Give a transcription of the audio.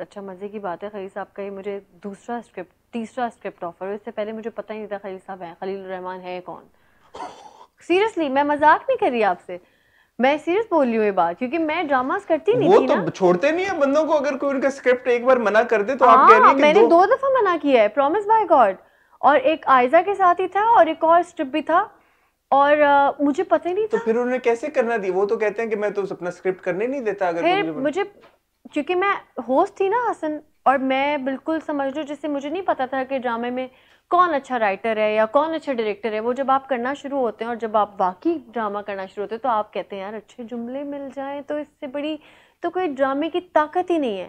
अच्छा मज़े की बात है खलील साहब का ये मुझे दूसरा स्क्रिप्ट तीसरा स्क्रिप्ट ऑफर है इससे पहले मुझे पता ही नहीं था खलील साहब हैं खलील रहमान है कौन सीरियसली मैं मजाक नहीं कर रही आपसे मैं सीरियस बोल रही हूँ ये बात क्योंकि मैं ड्रामास करती नहीं वो थी तो ना? छोड़ते नहीं है बंदों को अगर कोई उनका स्क्रिप्ट एक बार मना कर दे तो आ, आप कह रही हैं हाँ, कि मैंने दो, दो दफा मना किया है प्रॉमिस बाय गॉड और एक आयजा के साथ ही था और एक और स्ट्रिप भी था और आ, मुझे पता ही नहीं तो था तो फिर उन्होंने कैसे करना दी वो तो कहते हैं कि मैं तो अपना स्क्रिप्ट करने नहीं देता अगर फिर मुझे क्योंकि मैं होस्ट थी ना हसन और मैं बिल्कुल समझ लो जैसे मुझे नहीं पता था कि ड्रामे में कौन अच्छा राइटर है या कौन अच्छा डायरेक्टर है वो जब आप करना शुरू होते हैं और जब आप वाकई ड्रामा करना शुरू होते हैं तो आप कहते हैं यार अच्छे जुमले मिल जाएं तो इससे बड़ी तो कोई ड्रामे की ताकत ही नहीं है